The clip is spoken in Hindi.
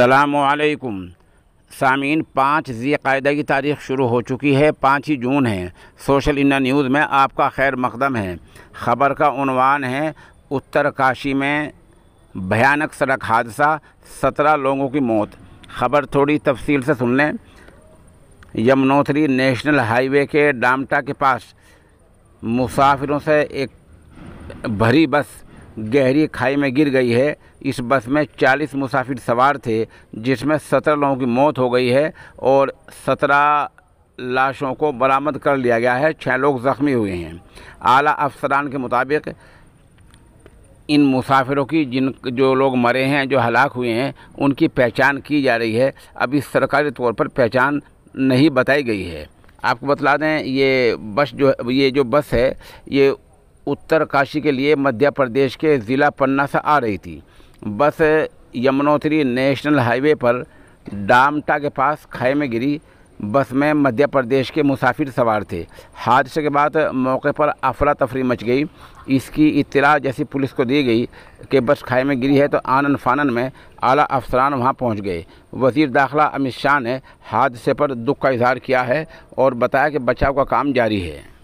असलकुम सामीन पाँच जी कायदा की तारीख शुरू हो चुकी है पाँच ही जून है सोशल इंडिया न्यूज़ में आपका खैर मकदम है ख़बर का उनवान है उत्तरकाशी में भयानक सड़क हादसा सत्रह लोगों की मौत खबर थोड़ी तफसील से सुन लें यमुनोत्री नेशनल हाईवे के डामटा के पास मुसाफिरों से एक भरी बस गहरी खाई में गिर गई है इस बस में 40 मुसाफिर सवार थे जिसमें 17 लोगों की मौत हो गई है और 17 लाशों को बरामद कर लिया गया है छः लोग ज़ख्मी हुए हैं आला अफसरान के मुताबिक इन मुसाफिरों की जिन जो लोग मरे हैं जो हलाक हुए हैं उनकी पहचान की जा रही है अभी सरकारी तौर पर पहचान नहीं बताई गई है आपको बता दें ये बस जो ये जो बस है ये उत्तर काशी के लिए मध्य प्रदेश के ज़िला पन्ना से आ रही थी बस यमुनोत्री नेशनल हाईवे पर डामटा के पास खाई में गिरी बस में मध्य प्रदेश के मुसाफिर सवार थे हादसे के बाद मौके पर अफरा तफरी मच गई इसकी इतला जैसी पुलिस को दी गई कि बस खाई में गिरी है तो आनन फानन में आला अफसरान वहां पहुंच गए वजीर दाखला अमित शाह ने हादसे पर दुख का इजहार किया है और बताया कि बचाव का काम जारी है